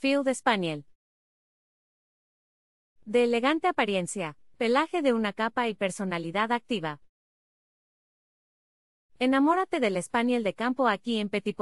Field Spaniel. De elegante apariencia, pelaje de una capa y personalidad activa. Enamórate del Spaniel de campo aquí en Petit